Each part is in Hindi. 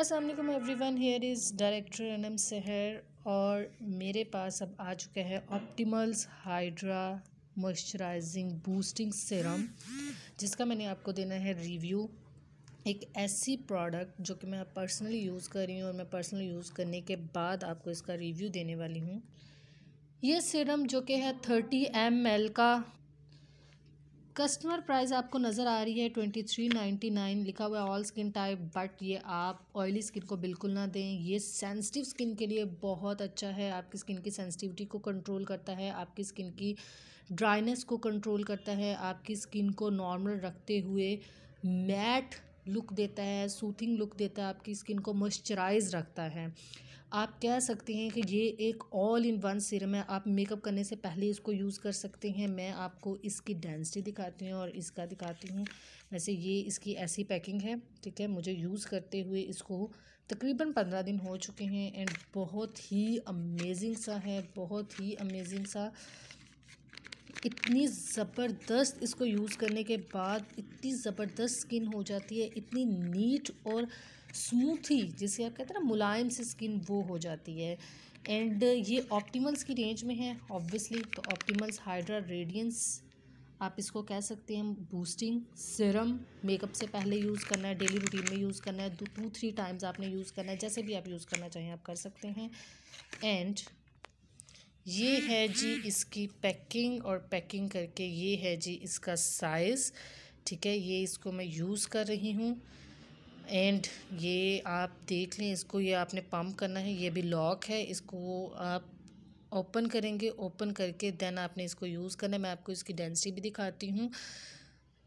Aslam everyone here is director N M Sahar और मेरे पास अब आ चुका है Optimals hydra moisturising boosting serum जिसका मैंने आपको देना है रिव्यू एक ऐसी प्रोडक्ट जो कि मैं पर्सनली यूज़ कर रही हूँ और मैं पर्सनली यूज़ करने के बाद आपको इसका रिव्यू देने वाली हूँ ये सिरम जो कि है थर्टी एम का कस्टमर प्राइस आपको नज़र आ रही है ट्वेंटी थ्री नाइन्टी नाइन लिखा हुआ है ऑल स्किन टाइप बट ये आप ऑयली स्किन को बिल्कुल ना दें ये सेंसिटिव स्किन के लिए बहुत अच्छा है आपकी स्किन की सेंसिटिविटी को कंट्रोल करता है आपकी स्किन की ड्राइनेस को कंट्रोल करता है आपकी स्किन को नॉर्मल रखते हुए मैट लुक देता है सूथिंग लुक देता है आपकी स्किन को मॉइस्चराइज रखता है आप कह सकते हैं कि ये एक ऑल इन वन सीरम है आप मेकअप करने से पहले इसको यूज़ कर सकते हैं मैं आपको इसकी डेंसिटी दिखाती हूँ और इसका दिखाती हूँ वैसे ये इसकी ऐसी पैकिंग है ठीक है मुझे यूज़ करते हुए इसको तकरीबन पंद्रह दिन हो चुके हैं एंड बहुत ही अमेजिंग सा है बहुत ही अमेजिंग सा इतनी ज़बरदस्त इसको यूज़ करने के बाद इतनी ज़बरदस्त स्किन हो जाती है इतनी नीट और स्मूथी जिसे आप कहते हैं ना मुलायम सी स्किन वो हो जाती है एंड ये ऑप्टिमल्स की रेंज में है ऑब्वियसली तो ऑप्टिमल्स हाइड्रा रेडियंस आप इसको कह सकते हैं बूस्टिंग सिरम मेकअप से पहले यूज़ करना है डेली रूटीन में यूज़ करना है टू थ्री टाइम्स आपने यूज़ करना है जैसे भी आप यूज़ करना चाहें आप कर सकते हैं एंड ये है जी इसकी पैकिंग और पैकिंग करके ये है जी इसका साइज़ ठीक है ये इसको मैं यूज़ कर रही हूँ एंड ये आप देख लें इसको ये आपने पम्प करना है ये भी लॉक है इसको आप ओपन करेंगे ओपन करके देन आपने इसको यूज़ करना है मैं आपको इसकी डेंसिटी भी दिखाती हूँ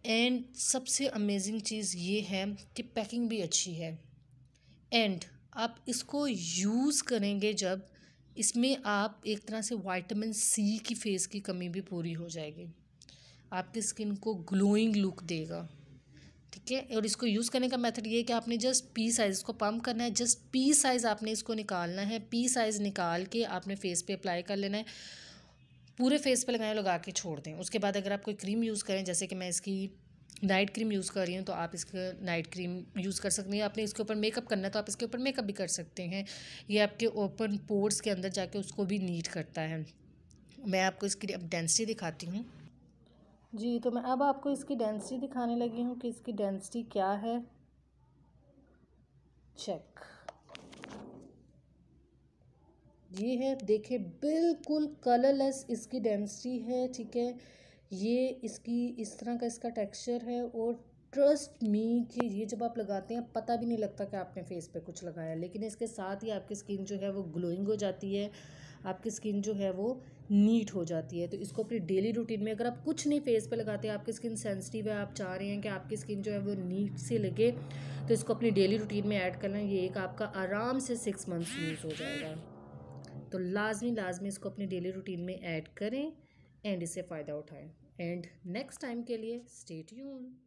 एंड सबसे अमेजिंग चीज़ ये है कि पैकिंग भी अच्छी है एंड आप इसको यूज़ करेंगे जब इसमें आप एक तरह से वाइटामिन सी की फेस की कमी भी पूरी हो जाएगी आपकी स्किन को ग्लोइंग लुक देगा ठीक है और इसको यूज़ करने का मेथड ये है कि आपने जस्ट पी साइज़ इसको पम्प करना है जस्ट पी साइज़ आपने इसको निकालना है पी साइज़ निकाल के आपने फेस पे अप्लाई कर लेना है पूरे फेस पे लगाएं लगा के छोड़ दें उसके बाद अगर आप कोई क्रीम यूज़ करें जैसे कि मैं इसकी नाइट क्रीम यूज़ कर रही हूँ तो आप इसका नाइट क्रीम यूज़ कर सकती हैं आपने इसके ऊपर मेकअप करना है तो आप इसके ऊपर मेकअप भी कर सकते हैं ये आपके ओपन पोर्स के अंदर जाके उसको भी नीट करता है मैं आपको इसकी अब डेंसिटी दिखाती हूँ जी तो मैं अब आपको इसकी डेंसिटी दिखाने लगी हूँ कि इसकी डेंसिटी क्या है चेक ये है देखिए बिल्कुल कलरलेस इसकी डेंसिटी है ठीक है ये इसकी इस तरह का इसका टेक्सचर है और ट्रस्ट मी कि ये जब आप लगाते हैं पता भी नहीं लगता कि आपने फेस पे कुछ लगाया लेकिन इसके साथ ही आपकी स्किन जो है वो ग्लोइंग हो जाती है आपकी स्किन जो है वो नीट हो जाती है तो इसको अपनी डेली रूटीन में अगर आप कुछ नहीं फेस पे लगाते आपकी स्किन सेंसिटिव है आप चाह रहे हैं कि आपकी स्किन जो है वो नीट से लगे तो इसको अपनी डेली रूटीन में ऐड कर लें ये एक आपका आराम से सिक्स मंथ्स यूज़ हो जाएगा तो लाजमी लाजमी इसको अपनी डेली रूटीन में ऐड करें एंड इसे फ़ायदा उठाएं एंड नेक्स्ट टाइम के लिए स्टेट यून